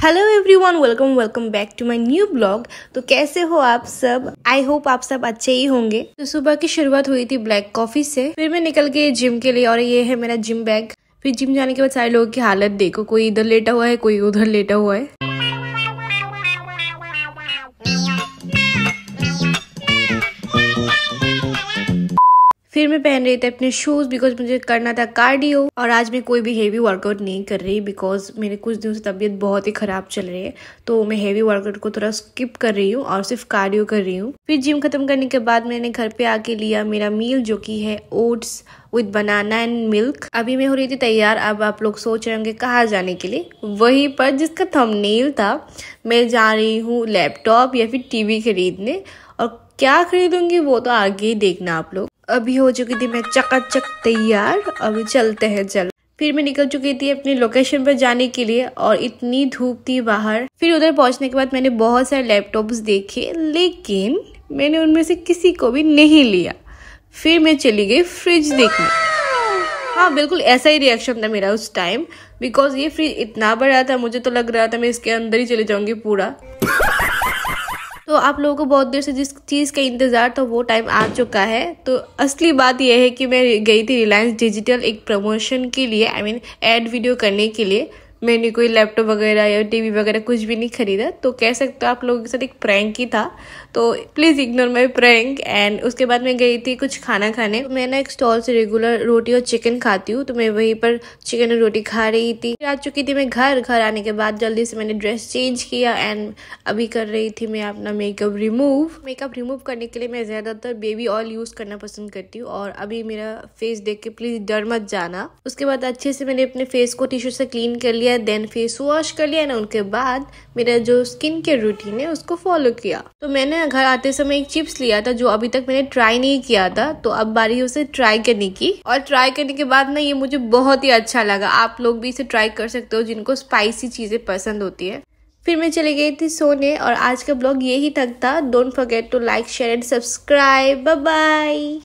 hello everyone welcome welcome back to my new blog तो कैसे हो आप सब आई होप आप सब अच्छे ही होंगे तो सुबह की शुरुआत हुई थी ब्लैक कॉफी से फिर मैं निकल गई जिम के लिए और ये है मेरा जिम बैग फिर जिम जाने के बाद सारे लोगों की हालत देखो कोई इधर लेटा हुआ है कोई उधर लेटा हुआ है फिर मैं पहन रही थी अपने शूज बिकॉज मुझे करना था कार्डियो और आज मैं कोई भी हेवी वर्कआउट नहीं कर रही बिकॉज मेरे कुछ दिनों से तबीयत बहुत ही खराब चल रही है तो मैं हेवी वर्कआउट को थोड़ा स्किप कर रही हूँ और सिर्फ कार्डियो कर रही हूँ फिर जिम खत्म करने के बाद मैंने घर पे आके लिया मेरा मील जो की है oats with banana and milk अभी मैं हो रही थी तैयार अब आप लोग सोच रहे होंगे कहाँ जाने के लिए वहीं पर जिसका थंबनेल था मैं जा रही हूँ लैपटॉप या फिर टीवी खरीदने और क्या खरीदूंगी वो तो आगे ही देखना आप लोग अभी हो चुकी थी मैं चकाचक तैयार अब चलते हैं चल फिर मैं निकल चुकी थी अपनी लोकेशन पर जाने के लिए और इतनी धूप थी बाहर फिर उधर पहुंचने के बाद मैंने बहुत सारे लैपटॉप्स देखे लेकिन मैंने उनमें से किसी को भी नहीं लिया फिर मैं चली गई फ्रिज देखने हाँ बिल्कुल ऐसा ही रिएक्शन था मेरा उस टाइम बिकॉज ये फ्रिज इतना बड़ा था मुझे तो लग रहा था मैं इसके अंदर ही चले जाऊंगी पूरा आप लोगों को बहुत देर से जिस चीज़ का इंतज़ार था वो टाइम आ चुका है तो असली बात यह है कि मैं गई थी रिलायंस डिजिटल एक प्रमोशन के लिए आई मीन एड वीडियो करने के लिए मैंने कोई लैपटॉप वगैरह या टीवी वगैरह कुछ भी नहीं खरीदा तो कह सकते हो आप लोगों के साथ एक प्रैंक ही था तो please ignore my prank and उसके बाद मैं गई थी कुछ खाना खाने मैं ना एक स्टॉल से रेगुलर रोटी और चिकन खाती हूँ तो मैं वहीं पर चिकन और रोटी खा रही थी आ चुकी थी मैं घर घर आने के बाद जल्दी से मैंने ड्रेस चेंज किया एंड अभी कर रही थी मैं अपना मेकअप रिमूव मेकअप रिमूव करने के लिए मैं ज़्यादातर बेबी ऑयल यूज़ करना पसंद करती हूँ और अभी मेरा फेस देख के प्लीज़ डर मत जाना उसके बाद अच्छे से मैंने अपने फेस को टिश्यू से क्लीन कर लिया लिया देन फेस वॉश कर लिया ना उनके बाद मेरा जो स्किन के रूटीन है उसको फॉलो किया तो मैंने घर आते समय एक चिप्स लिया था जो अभी तक मैंने ट्राई नहीं किया था तो अब बारी उसे ट्राई करने की और ट्राई करने के बाद ना ये मुझे बहुत ही अच्छा लगा आप लोग भी इसे ट्राई कर सकते हो जिनको स्पाइसी चीज़ें पसंद होती है फिर मैं चली गई थी सोने और आज का ब्लॉग यही तक था don't forget to like share and subscribe bye